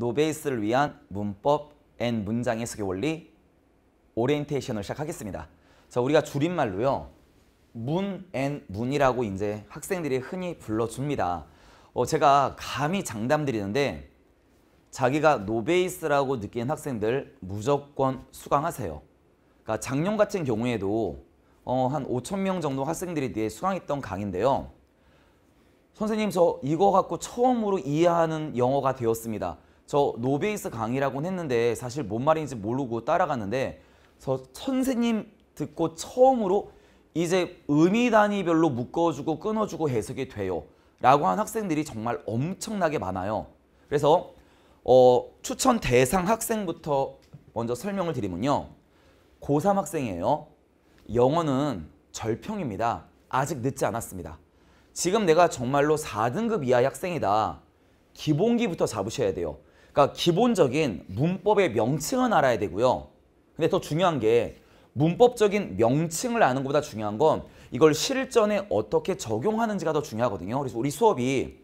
노베이스를 위한 문법 a 문장 해석의 원리 오리엔테이션을 시작하겠습니다. 자, 우리가 줄임말로요. 문 a 문이라고 이제 학생들이 흔히 불러줍니다. 어, 제가 감히 장담드리는데 자기가 노베이스라고 느끼는 학생들 무조건 수강하세요. 그러니까 작년 같은 경우에도 어, 한 5천 명 정도 학생들이 뒤에 수강했던 강인데요. 선생님 저 이거 갖고 처음으로 이해하는 영어가 되었습니다. 저 노베이스 강의라고는 했는데 사실 뭔 말인지 모르고 따라갔는데 저 선생님 듣고 처음으로 이제 의미 단위별로 묶어주고 끊어주고 해석이 돼요. 라고 한 학생들이 정말 엄청나게 많아요. 그래서 어, 추천 대상 학생부터 먼저 설명을 드리면요. 고3 학생이에요. 영어는 절평입니다. 아직 늦지 않았습니다. 지금 내가 정말로 4등급 이하의 학생이다. 기본기부터 잡으셔야 돼요. 그러니까 기본적인 문법의 명칭은 알아야 되고요. 근데 더 중요한 게 문법적인 명칭을 아는 것보다 중요한 건 이걸 실전에 어떻게 적용하는지가 더 중요하거든요. 그래서 우리 수업이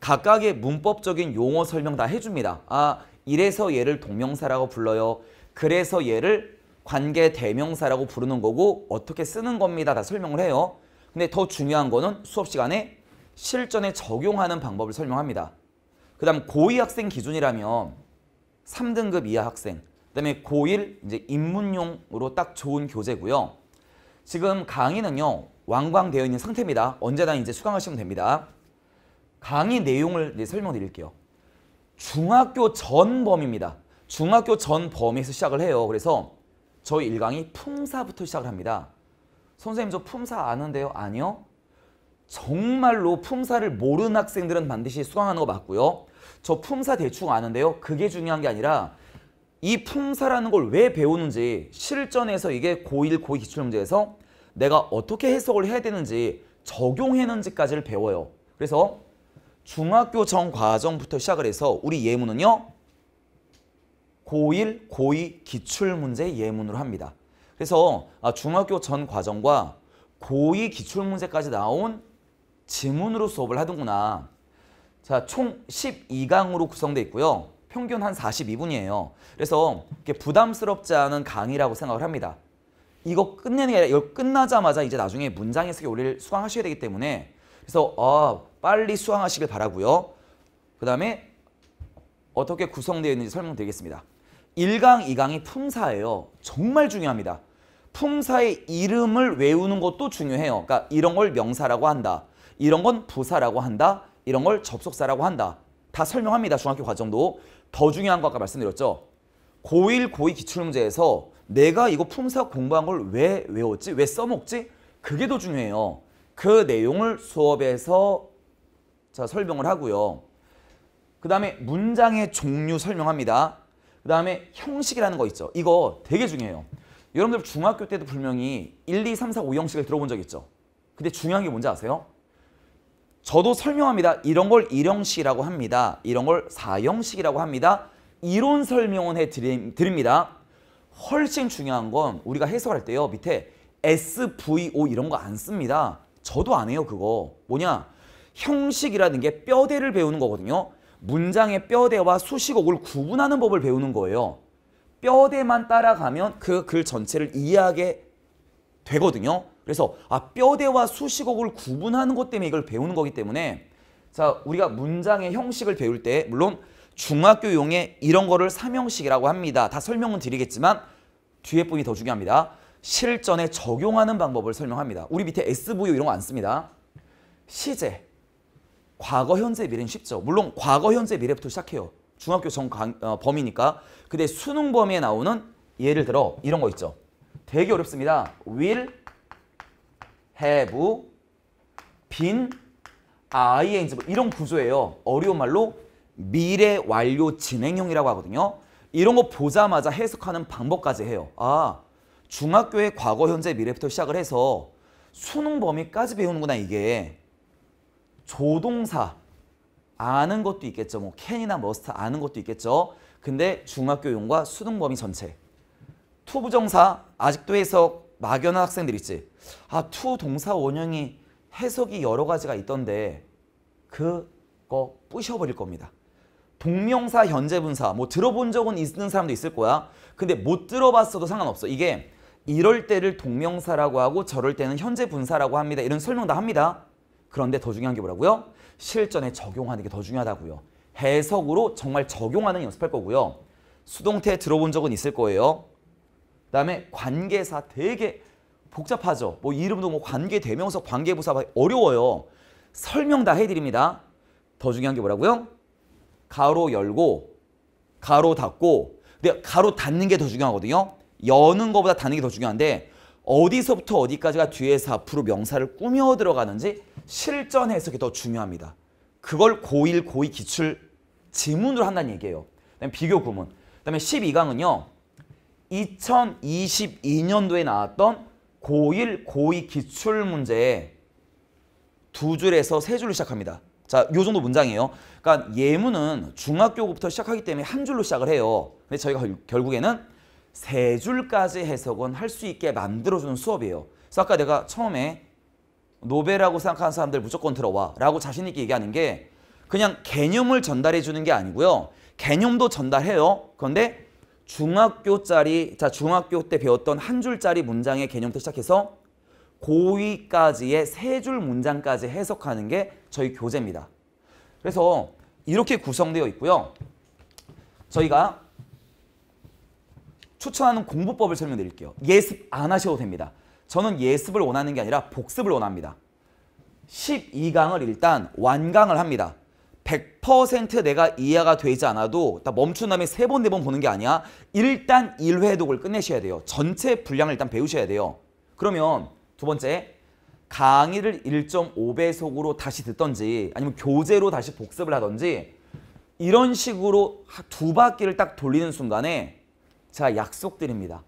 각각의 문법적인 용어 설명 다 해줍니다. 아, 이래서 얘를 동명사라고 불러요. 그래서 얘를 관계 대명사라고 부르는 거고 어떻게 쓰는 겁니다. 다 설명을 해요. 근데 더 중요한 거는 수업 시간에 실전에 적용하는 방법을 설명합니다. 그 다음 고2 학생 기준이라면 3등급 이하 학생 그 다음에 고1 이제 입문용으로 딱 좋은 교재고요. 지금 강의는요. 완강되어 있는 상태입니다. 언제나 이제 수강하시면 됩니다. 강의 내용을 네, 설명드릴게요. 중학교 전 범입니다. 위 중학교 전 범에서 위 시작을 해요. 그래서 저희 1강이 품사부터 시작을 합니다. 선생님 저 품사 아는데요? 아니요. 정말로 품사를 모르는 학생들은 반드시 수강하는 거 맞고요. 저 품사 대충 아는데요. 그게 중요한 게 아니라 이 품사라는 걸 왜 배우는지 실전에서 이게 고1, 고2 기출문제에서 내가 어떻게 해석을 해야 되는지 적용했는지까지를 배워요. 그래서 중학교 전 과정부터 시작을 해서 우리 예문은요. 고1, 고2 기출문제 예문으로 합니다. 그래서 아, 중학교 전 과정과 고2 기출문제까지 나온 지문으로 수업을 하던구나 자, 총 12강으로 구성되어 있고요. 평균 한 42분이에요. 그래서 부담스럽지 않은 강의라고 생각을 합니다. 이거 끝내는 게 아니라 이거 끝나자마자 이제 나중에 문장 해석의 원리를 수강하셔야 되기 때문에 그래서 아, 빨리 수강하시길 바라고요. 그 다음에 어떻게 구성되어 있는지 설명드리겠습니다. 1강, 2강이 품사예요. 정말 중요합니다. 품사의 이름을 외우는 것도 중요해요. 그러니까 이런 걸 명사라고 한다. 이런 건 부사라고 한다. 이런 걸 접속사라고 한다. 다 설명합니다. 중학교 과정도. 더 중요한 거 아까 말씀드렸죠. 고1, 고2 기출문제에서 내가 이거 품사 공부한 걸 왜 외웠지? 왜 써먹지? 그게 더 중요해요. 그 내용을 수업에서 자 설명을 하고요. 그 다음에 문장의 종류 설명합니다. 그 다음에 형식이라는 거 있죠. 이거 되게 중요해요. 여러분들 중학교 때도 분명히 1, 2, 3, 4, 5형식을 들어본 적 있죠? 근데 중요한 게 뭔지 아세요? 저도 설명합니다. 이런 걸 1형식이라고 합니다. 이런 걸 4형식이라고 합니다. 이론 설명은 해드립니다. 훨씬 중요한 건 우리가 해석할 때요. 밑에 SVO 이런 거 안 씁니다. 저도 안 해요 그거. 뭐냐? 형식이라는 게 뼈대를 배우는 거거든요. 문장의 뼈대와 수식어를 구분하는 법을 배우는 거예요. 뼈대만 따라가면 그 글 전체를 이해하게 되거든요. 그래서 아 뼈대와 수식어를 구분하는 것 때문에 이걸 배우는 거기 때문에 자 우리가 문장의 형식을 배울 때 물론 중학교용에 이런 거를 삼형식이라고 합니다. 다 설명은 드리겠지만 뒤에 부분이 더 중요합니다. 실전에 적용하는 방법을 설명합니다. 우리 밑에 SVO 이런 거 안 씁니다. 시제, 과거, 현재, 미래는 쉽죠. 물론 과거, 현재, 미래부터 시작해요. 중학교 전 강, 어, 범위니까. 근데 수능 범위에 나오는 예를 들어 이런 거 있죠. 되게 어렵습니다. will, have, been, ing뭐 이런 구조예요. 어려운 말로 미래 완료 진행형이라고 하거든요. 이런 거 보자마자 해석하는 방법까지 해요. 아, 중학교의 과거, 현재, 미래부터 시작을 해서 수능 범위까지 배우는구나 이게. 조동사, 아는 것도 있겠죠. 뭐 캔이나 머스트 아는 것도 있겠죠. 근데 중학교용과 수능 범위 전체. 투 부정사 아직도 해석 막연한 학생들 있지. 아, 투 동사 원형이 해석이 여러 가지가 있던데 그거 부셔버릴 겁니다. 동명사, 현재분사 뭐 들어본 적은 있는 사람도 있을 거야. 근데 못 들어봤어도 상관없어. 이게 이럴 때를 동명사라고 하고 저럴 때는 현재분사라고 합니다. 이런 설명 도 합니다. 그런데 더 중요한 게 뭐라고요? 실전에 적용하는 게 더 중요하다고요. 해석으로 정말 적용하는 연습할 거고요. 수동태 들어본 적은 있을 거예요. 그 다음에 관계사 되게 복잡하죠. 뭐 이름도 뭐 관계 대명사, 관계 부사 어려워요. 설명 다 해드립니다. 더 중요한 게 뭐라고요? 가로 열고 가로 닫고 근데 가로 닫는 게 더 중요하거든요. 여는 것보다 닫는 게 더 중요한데 어디서부터 어디까지가 뒤에서 앞으로 명사를 꾸며 들어가는지 실전 해석이 더 중요합니다. 그걸 고1, 고2 기출 지문으로 한다는 얘기예요. 그다음 비교 구문. 그다음에 12강은요. 2022년도에 나왔던 고1, 고2 기출 문제두 줄에서 세 줄로 시작합니다. 자, 요 정도 문장이에요. 그러니까 예문은 중학교부터 시작하기 때문에 한 줄로 시작을 해요. 근데 저희가 결국에는 세 줄까지 해석은 할 수 있게 만들어주는 수업이에요. 그래서 아까 내가 처음에 노베라고 생각하는 사람들 무조건 들어와 라고 자신 있게 얘기하는 게 그냥 개념을 전달해 주는 게 아니고요. 개념도 전달해요. 그런데 중학교짜리, 자 중학교 때 배웠던 한 줄짜리 문장의 개념부터 시작해서 고위까지의세 줄 문장까지 해석하는 게 저희 교재입니다. 그래서 이렇게 구성되어 있고요. 저희가 추천하는 공부법을 설명드릴게요. 예습 안 하셔도 됩니다. 저는 예습을 원하는 게 아니라 복습을 원합니다. 12강을 일단 완강을 합니다. 100% 내가 이해가 되지 않아도 멈춘 다음에 세 번, 네 번 보는 게 아니야. 일단 1회 독을 끝내셔야 돼요. 전체 분량을 일단 배우셔야 돼요. 그러면 두 번째, 강의를 1.5배속으로 다시 듣던지 아니면 교재로 다시 복습을 하던지 이런 식으로 두 바퀴를 딱 돌리는 순간에 제가 약속드립니다.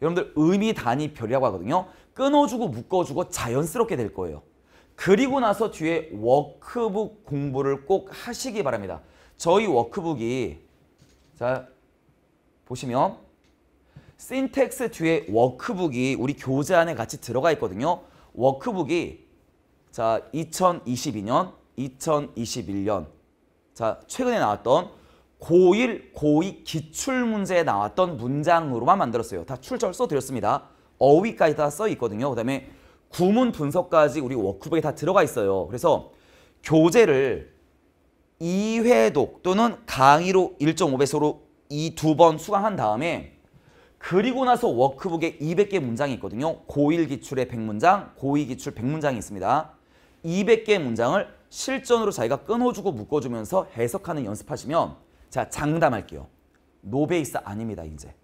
여러분들 의미 단위 별이라고 하거든요. 끊어주고 묶어주고 자연스럽게 될 거예요. 그리고 나서 뒤에 워크북 공부를 꼭 하시기 바랍니다. 저희 워크북이 자 보시면 신텍스 뒤에 워크북이 우리 교재 안에 같이 들어가 있거든요. 워크북이 자 2022년, 2021년 자 최근에 나왔던 고1, 고2 기출문제에 나왔던 문장으로만 만들었어요. 다 출처를 써드렸습니다. 어휘까지 다 써있거든요. 그 다음에 구문 분석까지 우리 워크북에 다 들어가 있어요. 그래서 교재를 2회독 또는 강의로 1 5배수로이 두 번 수강한 다음에 그리고 나서 워크북에 200개 문장이 있거든요. 고1 기출에 100문장, 고2 기출 100문장이 있습니다. 200개 문장을 실전으로 자기가 끊어주고 묶어주면서 해석하는 연습하시면 자, 장담할게요. 노베이스 아닙니다, 이제.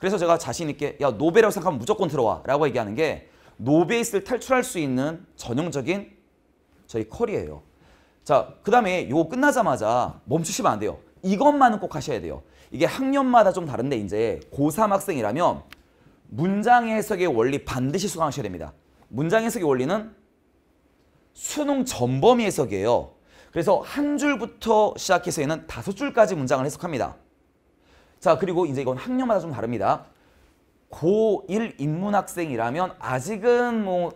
그래서 제가 자신 있게 야, 노베라고 생각하면 무조건 들어와 라고 얘기하는 게 노베이스를 탈출할 수 있는 전형적인 저희 컬이에요. 자, 그 다음에 이거 끝나자마자 멈추시면 안 돼요. 이것만은 꼭 하셔야 돼요. 이게 학년마다 좀 다른데 이제 고3 학생이라면 문장 해석의 원리 반드시 수강하셔야 됩니다. 문장 해석의 원리는 수능 전범위 해석이에요. 그래서 한 줄부터 시작해서 얘는 다섯 줄까지 문장을 해석합니다. 자 그리고 이제 이건 학년마다 좀 다릅니다. 고1 인문학생이라면 아직은 뭐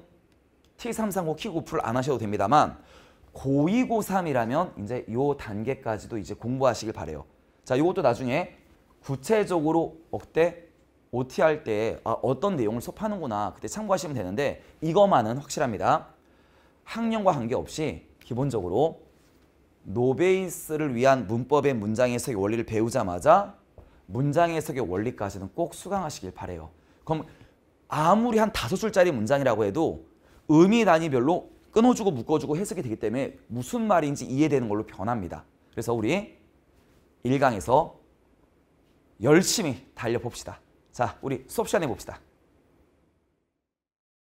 T335 키고풀 안 하셔도 됩니다만 고2 고3이라면 이제 요 단계까지도 이제 공부하시길 바래요. 자 이것도 나중에 구체적으로 억대 OT 할때 아, 어떤 내용을 수업하는구나 그때 참고하시면 되는데 이것만은 확실합니다. 학년과 관계없이 기본적으로 노베이스를 위한 문법의 문장 해석의 원리를 배우자마자 문장 해석의 원리까지는 꼭 수강하시길 바래요. 그럼 아무리 한 다섯 줄짜리 문장이라고 해도 의미 단위별로 끊어주고 묶어주고 해석이 되기 때문에 무슨 말인지 이해되는 걸로 변합니다. 그래서 우리 1강에서 열심히 달려봅시다. 자, 우리 수업 시간에 봅시다.